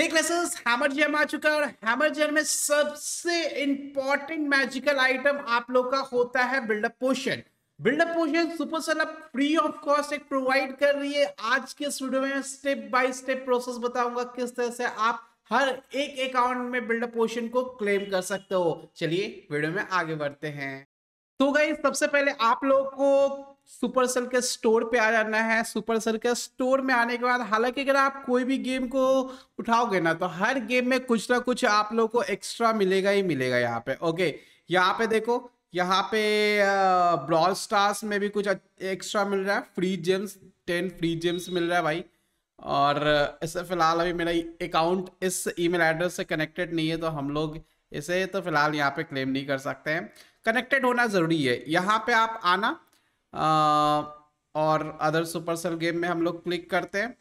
हे classes hammer jam आ चुका है और हैमर जैम में सबसे इंपॉर्टेंट मैजिकल आइटम आप लोग का होता है builder potion builder potion Supercell आप फ्री ऑफ कॉस्ट एक प्रोवाइड कर रही है आज के इस वीडियो में स्टेप बाय स्टेप प्रोसेस बताऊंगा किस तरह से आप हर एक अकाउंट में बिल्डअप पोशन को क्लेम कर सकते हो चलिए वीडियो में आगे बढ़ते हैं तो गई सबसे पहले आप लोग को सुपर सेल के स्टोर पे आ जाना है सुपर सेल के स्टोर में आने के बाद हालांकि अगर आप कोई भी गेम को उठाओगे ना तो हर गेम में कुछ ना कुछ आप लोग को एक्स्ट्रा मिलेगा ही मिलेगा यहाँ पे ओके यहाँ पे देखो यहाँ पे ब्रॉल स्टार्स में भी कुछ एक्स्ट्रा मिल रहा है free gems ten free gems मिल रहा है भाई और इसे फिलहाल अभी मेरा अकाउंट इस ईमेल एड्रेस से कनेक्टेड नहीं है तो हम लोग इसे तो फिलहाल यहाँ पे क्लेम नहीं कर सकते हैं कनेक्टेड होना ज़रूरी है यहाँ पे आप आना और अदर सेल गेम में हम लोग क्लिक करते हैं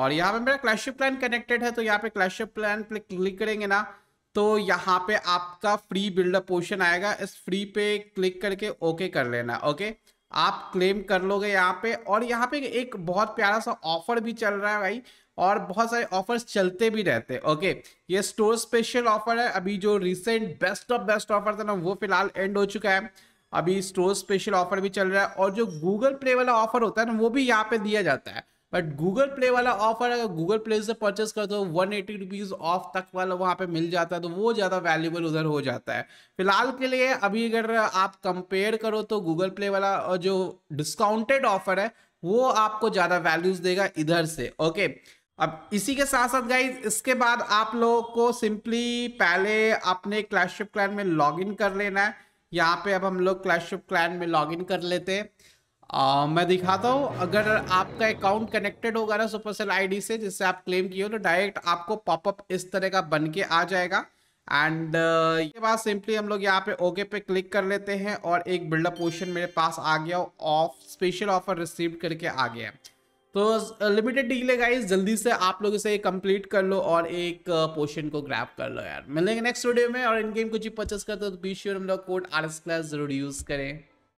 और यहाँ पे मेरा क्लैश प्लान कनेक्टेड है तो यहाँ पे क्लैश प्लान पे क्लिक करेंगे ना तो यहाँ पे आपका फ्री बिल्डअप पोर्शन आएगा इस फ्री पे क्लिक करके ओके कर लेना ओके आप क्लेम कर लोगे यहाँ पे और यहाँ पे एक बहुत प्यारा सा ऑफर भी चल रहा है भाई और बहुत सारे ऑफर्स चलते भी रहते हैं ओके ये स्टोर स्पेशल ऑफर है अभी जो recent best of best offer था ना वो फिलहाल एंड हो चुका है अभी स्टोर स्पेशल ऑफर भी चल रहा है और जो गूगल प्ले वाला ऑफर होता है ना वो भी यहाँ पे दिया जाता है बट गूगल प्ले वाला ऑफर अगर गूगल प्ले से परचेस कर दो वन एटी रुपीज़ ऑफ तक वाला वहाँ पे मिल जाता है तो वो ज़्यादा वैल्यूबल उधर हो जाता है फिलहाल के लिए अभी अगर आप कंपेयर करो तो गूगल प्ले वाला जो डिस्काउंटेड ऑफर है वो आपको ज़्यादा वैल्यूज देगा इधर से ओके अब इसी के साथ साथ गाइज इसके बाद आप लोगों को सिंपली पहले अपने क्लैशिप क्लैन में लॉग इन कर लेना है यहाँ पे अब हम लोग क्लैश ऑफ क्लैन में लॉगिन कर लेते हैं आ, मैं दिखाता हूँ अगर आपका अकाउंट कनेक्टेड होगा ना सुपरसेल आईडी से जिससे आप क्लेम किए हो तो डायरेक्ट आपको पॉपअप इस तरह का बन के आ जाएगा एंड ये बात सिंपली हम लोग यहाँ पे ओके पे क्लिक कर लेते हैं और एक बिल्डअप पोशन मेरे पास आ गया ऑफ स्पेशल ऑफर रिसीव करके आ गया है तो लिमिटेड डील है गाइज जल्दी से आप लोग इसे कंप्लीट कर लो और एक पोर्शन को ग्रैप कर लो यार मिलेंगे नेक्स्ट वीडियो में और इन गेम कुछ ही परचेस करते हो तो बी श्योर हम लोग कोड आर एस क्लास जरूर यूज करें